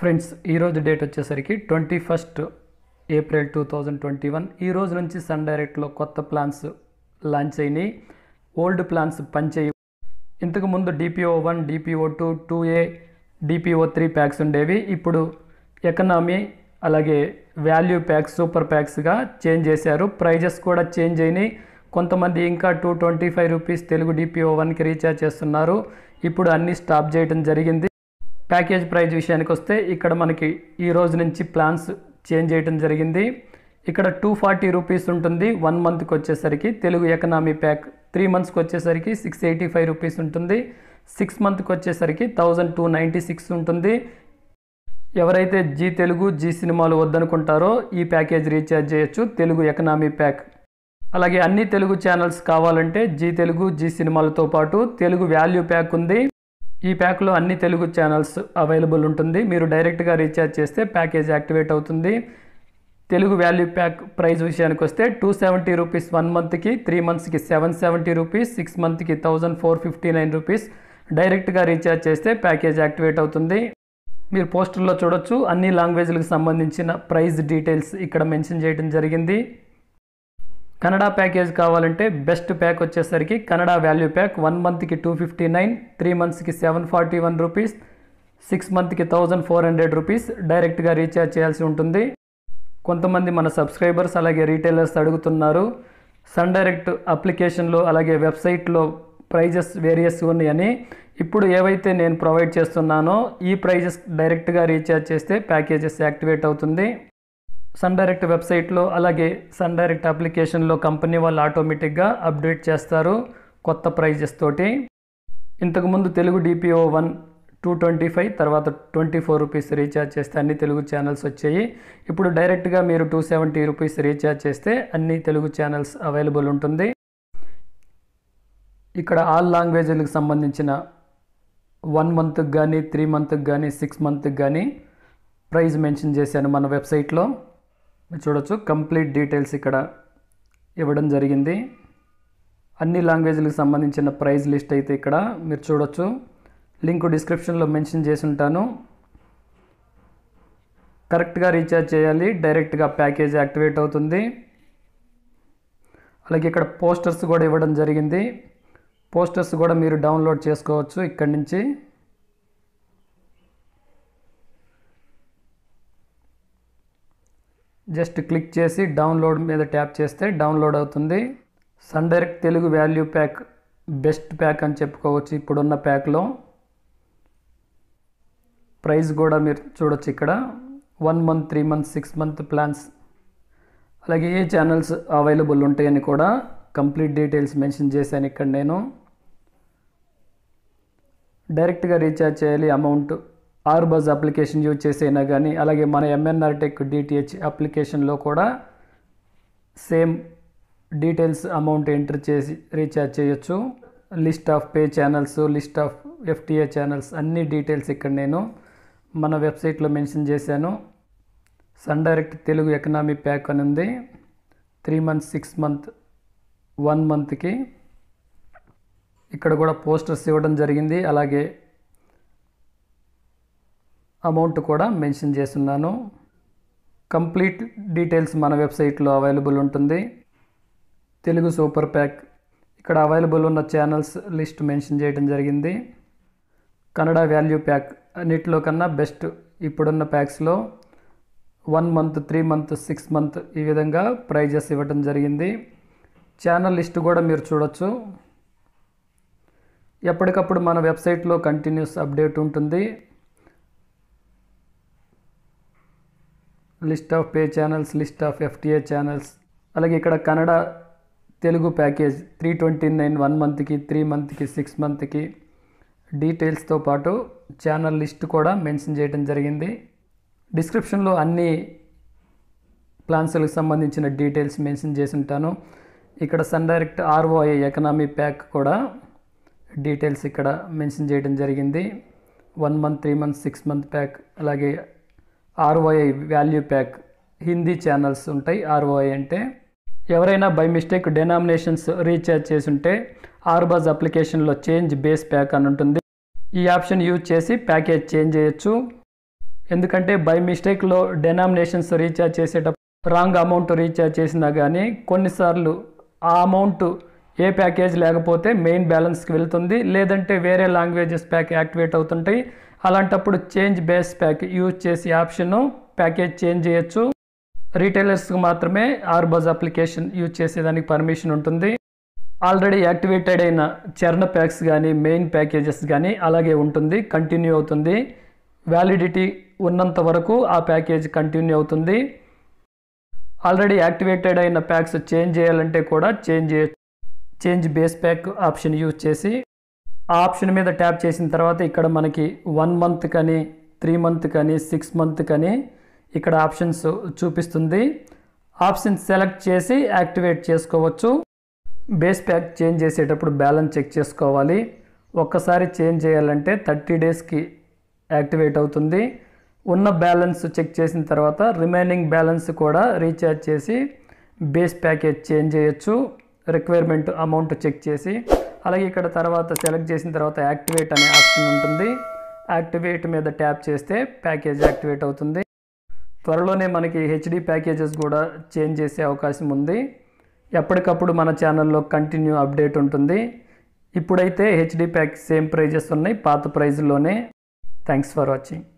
friends ఈరోజు date వచ్చేసరికి twenty first April two thousand twenty one ఈ రోజు నుంచి సన్ డైరెక్ట్లో కొత్త ప్లాన్స్ లాంచ్ అయినాయి ఓల్డ్ ప్లాన్స్ పనిచేయి ఇంతకు ముందు DPO one DPO two two A DPO three packs ఉండేవి ఇప్పుడు ఎకనామీ అలాగే వాల్యూ ప్యాక్స్ సూపర్ ప్యాక్స్గా చేంజ్ చేశారు ప్రైజెస్ కూడా చేంజ్ అయినాయి కొంతమంది ఇంకా two twenty five rupees Telugu DPO వన్కి రీఛార్జ్ చేస్తున్నారు ఇప్పుడు అన్నీ స్టాప్ చేయడం జరిగింది ప్యాకేజ్ ప్రైజ్ విషయానికి వస్తే ఇక్కడ మనకి ఈ రోజు నుంచి ప్లాన్స్ చేంజ్ చేయడం జరిగింది ఇక్కడ టూ ఫార్టీ రూపీస్ ఉంటుంది వన్ మంత్కి వచ్చేసరికి తెలుగు ఎకనామీ ప్యాక్ త్రీ మంత్స్కి వచ్చేసరికి సిక్స్ ఎయిటీ ఫైవ్ రూపీస్ ఉంటుంది సిక్స్ మంత్కి వచ్చేసరికి థౌజండ్ టూ నైంటీ సిక్స్ ఉంటుంది ఎవరైతే జీ తెలుగు జీ సినిమాలు వద్దనుకుంటారో ఈ ప్యాకేజ్ రీఛార్జ్ చేయొచ్చు తెలుగు ఎకనామీ ప్యాక్ అలాగే అన్ని తెలుగు ఛానల్స్ కావాలంటే జీ తెలుగు జీ సినిమాలతో పాటు తెలుగు వాల్యూ ప్యాక్ ఉంది ఈ ప్యాక్లో అన్ని తెలుగు ఛానల్స్ అవైలబుల్ ఉంటుంది మీరు డైరెక్ట్గా రీఛార్జ్ చేస్తే ప్యాకేజ్ యాక్టివేట్ అవుతుంది తెలుగు వాల్యూ ప్యాక్ ప్రైస్ విషయానికి వస్తే టూ సెవెంటీ రూపీస్ వన్ మంత్కి త్రీ మంత్స్కి సెవెన్ సెవెంటీ రూపీస్ సిక్స్ మంత్కి thousand four fifty nine rupees డైరెక్ట్గా రీఛార్జ్ చేస్తే ప్యాకేజ్ యాక్టివేట్ అవుతుంది మీరు పోస్టర్లో చూడొచ్చు అన్ని లాంగ్వేజ్లకు సంబంధించిన ప్రైస్ డీటెయిల్స్ ఇక్కడ మెన్షన్ చేయడం జరిగింది కన్నడ ప్యాకేజ్ కావాలంటే బెస్ట్ ప్యాక్ వచ్చేసరికి కన్నడ వాల్యూ ప్యాక్ వన్ మంత్కి టూ ఫిఫ్టీ నైన్ త్రీ మంత్స్కి seven forty one rupees six మంత్కి థౌజండ్ ఫోర్ హండ్రెడ్ రూపీస్ డైరెక్ట్గా రీఛార్జ్ చేయాల్సి ఉంటుంది కొంతమంది మన సబ్స్క్రైబర్స్ అలాగే రీటైలర్స్ అడుగుతున్నారు సన్ డైరెక్ట్ అప్లికేషన్లో అలాగే వెబ్సైట్లో ప్రైజెస్ వేరియస్ ఉన్నాయని ఇప్పుడు ఏవైతే నేను ప్రొవైడ్ చేస్తున్నానో ఈ ప్రైజెస్ డైరెక్ట్గా రీఛార్జ్ చేస్తే ప్యాకేజెస్ యాక్టివేట్ అవుతుంది సన్ డైరెక్ట్ వెబ్సైట్లో అలాగే సన్ డైరెక్ట్ అప్లికేషన్లో కంపెనీ వాళ్ళు ఆటోమేటిక్గా అప్డేట్ చేస్తారు కొత్త ప్రైజెస్ తోటి ఇంతకుముందు Telugu DPO one two twenty five తర్వాత ట్వంటీ ఫోర్ రూపీస్ రీఛార్జ్ చేస్తే అన్ని తెలుగు ఛానల్స్ వచ్చాయి ఇప్పుడు డైరెక్ట్గా మీరు టూ సెవెంటీ రూపీస్ రీఛార్జ్ చేస్తే అన్ని తెలుగు ఛానల్స్ అవైలబుల్ ఉంటుంది ఇక్కడ ఆల్ లాంగ్వేజ్లకు సంబంధించిన వన్ మంత్కి కానీ త్రీ మంత్కి కానీ సిక్స్ మంత్కి కానీ ప్రైజ్ మెన్షన్ చేశాను మన వెబ్సైట్లో మీరు చూడొచ్చు కంప్లీట్ డీటెయిల్స్ ఇక్కడ ఇవ్వడం జరిగింది అన్ని లాంగ్వేజ్లకు సంబంధించిన ప్రైజ్ లిస్ట్ అయితే ఇక్కడ మీరు చూడొచ్చు లింక్ డిస్క్రిప్షన్లో మెన్షన్ చేసి ఉంటాను కరెక్ట్గా రీఛార్జ్ చేయాలి డైరెక్ట్గా ప్యాకేజ్ యాక్టివేట్ అవుతుంది అలాగే ఇక్కడ పోస్టర్స్ కూడా ఇవ్వడం జరిగింది పోస్టర్స్ కూడా మీరు డౌన్లోడ్ చేసుకోవచ్చు ఇక్కడి నుంచి జస్ట్ క్లిక్ చేసి డౌన్లోడ్ మీద ట్యాప్ చేస్తే డౌన్లోడ్ అవుతుంది sun direct Telugu value pack best pack అని చెప్పుకోవచ్చు ఇప్పుడున్న ప్యాక్లో ప్రైస్ కూడా మీరు చూడొచ్చు ఇక్కడ one month three month six month plans అలాగే ఏ ఛానల్స్ అవైలబుల్ ఉంటాయని కూడా కంప్లీట్ డీటెయిల్స్ మెన్షన్ చేశాను ఇక్కడ నేను డైరెక్ట్గా రీఛార్జ్ చేయాలి అమౌంట్ బజ్ అప్లికేషన్ యూజ్ చేసైనా కానీ అలాగే మన ఎంఎన్ఆర్ టెక్ డిటిహెచ్ అప్లికేషన్లో కూడా సేమ్ డీటెయిల్స్ అమౌంట్ ఎంటర్ చేసి రీఛార్జ్ చేయొచ్చు list of pay channels list of FTA channels అన్ని డీటెయిల్స్ ఇక్కడ నేను మన వెబ్సైట్లో మెన్షన్ చేశాను sun direct Telugu economy pack అని ఉంది three month six month one మంత్కి ఇక్కడ కూడా పోస్టర్స్ ఇవ్వడం జరిగింది అలాగే అమౌంట్ కూడా మెన్షన్ చేస్తున్నాను కంప్లీట్ డీటెయిల్స్ మన వెబ్సైట్లో అవైలబుల్ ఉంటుంది తెలుగు సూపర్ ప్యాక్ ఇక్కడ అవైలబుల్ ఉన్న ఛానల్స్ లిస్ట్ మెన్షన్ చేయడం జరిగింది కన్నడ వాల్యూ ప్యాక్ అన్నిటిలో కన్నా బెస్ట్ ఇప్పుడున్న ప్యాక్స్లో one month three month six month ఈ విధంగా ప్రైజెస్ ఇవ్వడం జరిగింది ఛానల్ లిస్ట్ కూడా మీరు చూడొచ్చు ఎప్పటికప్పుడు మన వెబ్సైట్లో కంటిన్యూస్ అప్డేట్ ఉంటుంది list of pay channels list of FTA channels అలాగే ఇక్కడ Kannada Telugu package three twenty nine one మంత్కి త్రీ మంత్కి సిక్స్ మంత్కి డీటెయిల్స్తో పాటు ఛానల్ లిస్ట్ కూడా మెన్షన్ చేయడం జరిగింది డిస్క్రిప్షన్లో అన్ని ప్లాన్స్లకు సంబంధించిన డీటెయిల్స్ మెన్షన్ చేసి ఉంటాను ఇక్కడ sun direct ROI economy pack కూడా డీటెయిల్స్ ఇక్కడ మెన్షన్ చేయడం జరిగింది one month three month six month pack అలాగే ROI value pack Hindi channels ఉంటాయి ఆర్ఓఐ అంటే ఎవరైనా బై మిస్టేక్ డెనామినేషన్స్ రీఛార్జ్ ఉంటే ఆర్బాజ్ అప్లికేషన్లో చేంజ్ బేస్ ప్యాక్ అని ఉంటుంది ఈ ఆప్షన్ యూజ్ చేసి ప్యాకేజ్ చేంజ్ చేయొచ్చు ఎందుకంటే బై మిస్టేక్లో డెనామినేషన్స్ రీఛార్జ్ చేసేటప్పుడు రాంగ్ అమౌంట్ రీఛార్జ్ చేసినా కానీ కొన్నిసార్లు ఆ అమౌంట్ ఏ ప్యాకేజ్ లేకపోతే మెయిన్ బ్యాలెన్స్కి వెళ్తుంది లేదంటే వేరే లాంగ్వేజెస్ ప్యాక్ యాక్టివేట్ అవుతుంటాయి అలాంటప్పుడు చేంజ్ బేస్ ప్యాక్ యూజ్ చేసి ఆప్షన్ను ప్యాకేజ్ చేంజ్ చేయొచ్చు రీటైలర్స్కి మాత్రమే ఆర్బజ్ అప్లికేషన్ యూజ్ చేసేదానికి పర్మిషన్ ఉంటుంది ఆల్రెడీ యాక్టివేటెడ్ అయిన చరణ ప్యాక్స్ కానీ మెయిన్ ప్యాకేజెస్ కానీ అలాగే ఉంటుంది కంటిన్యూ అవుతుంది వ్యాలిడిటీ ఉన్నంత వరకు ఆ ప్యాకేజ్ కంటిన్యూ అవుతుంది ఆల్రెడీ యాక్టివేటెడ్ అయిన ప్యాక్స్ చేంజ్ చేయాలంటే కూడా change change base pack option use చేసి ఆప్షన్ మీద ట్యాప్ చేసిన తర్వాత ఇక్కడ మనకి వన్ మంత్ కానీ త్రీ మంత్ కానీ సిక్స్ మంత్ కానీ ఇక్కడ ఆప్షన్స్ చూపిస్తుంది ఆప్షన్ సెలెక్ట్ చేసి యాక్టివేట్ చేసుకోవచ్చు బేస్ ప్యాక్ చేంజ్ చేసేటప్పుడు బ్యాలెన్స్ చెక్ చేసుకోవాలి ఒక్కసారి చేంజ్ చేయాలంటే థర్టీ డేస్కి యాక్టివేట్ అవుతుంది ఉన్న బ్యాలెన్స్ చెక్ చేసిన తర్వాత రిమైనింగ్ బ్యాలెన్స్ కూడా రీఛార్జ్ చేసి బేస్ ప్యాకేజ్ చేంజ్ చేయొచ్చు రిక్వైర్మెంట్ అమౌంట్ చెక్ చేసి అలాగే ఇక్కడ తర్వాత సెలెక్ట్ చేసిన తర్వాత యాక్టివేట్ అనే ఆప్షన్ ఉంటుంది యాక్టివేట్ మీద ట్యాప్ చేస్తే ప్యాకేజ్ యాక్టివేట్ అవుతుంది త్వరలోనే మనకి హెచ్డి ప్యాకేజెస్ కూడా చేంజ్ చేసే అవకాశం ఉంది ఎప్పటికప్పుడు మన ఛానల్లో కంటిన్యూ అప్డేట్ ఉంటుంది ఇప్పుడైతే హెచ్డి ప్యాక్ సేమ్ ప్రైజెస్ ఉన్నాయి పాత ప్రైజ్లోనే థ్యాంక్స్ ఫర్ వాచింగ్